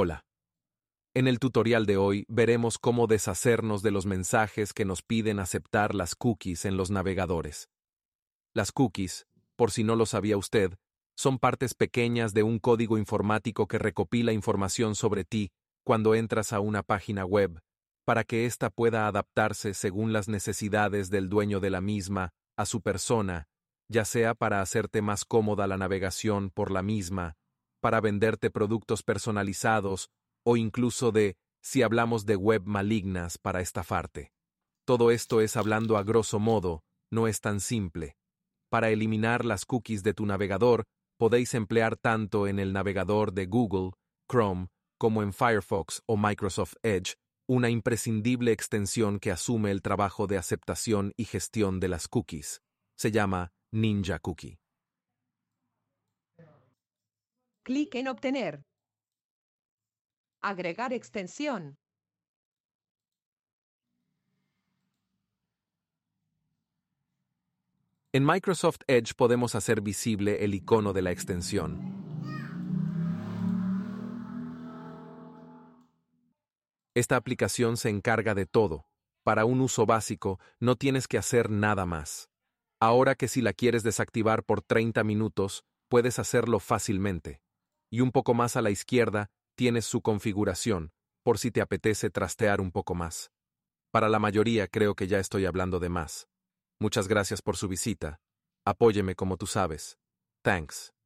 Hola. En el tutorial de hoy veremos cómo deshacernos de los mensajes que nos piden aceptar las cookies en los navegadores. Las cookies, por si no lo sabía usted, son partes pequeñas de un código informático que recopila información sobre ti cuando entras a una página web, para que ésta pueda adaptarse según las necesidades del dueño de la misma a su persona, ya sea para hacerte más cómoda la navegación por la misma, para venderte productos personalizados o incluso de, si hablamos de web malignas, para estafarte. Todo esto es hablando a grosso modo, no es tan simple. Para eliminar las cookies de tu navegador, podéis emplear tanto en el navegador de Google, Chrome, como en Firefox o Microsoft Edge, una imprescindible extensión que asume el trabajo de aceptación y gestión de las cookies. Se llama Ninja Cookie. Clic en Obtener. Agregar extensión. En Microsoft Edge podemos hacer visible el icono de la extensión. Esta aplicación se encarga de todo. Para un uso básico, no tienes que hacer nada más. Ahora que si la quieres desactivar por 30 minutos, puedes hacerlo fácilmente y un poco más a la izquierda tienes su configuración, por si te apetece trastear un poco más. Para la mayoría creo que ya estoy hablando de más. Muchas gracias por su visita. Apóyeme como tú sabes. Thanks.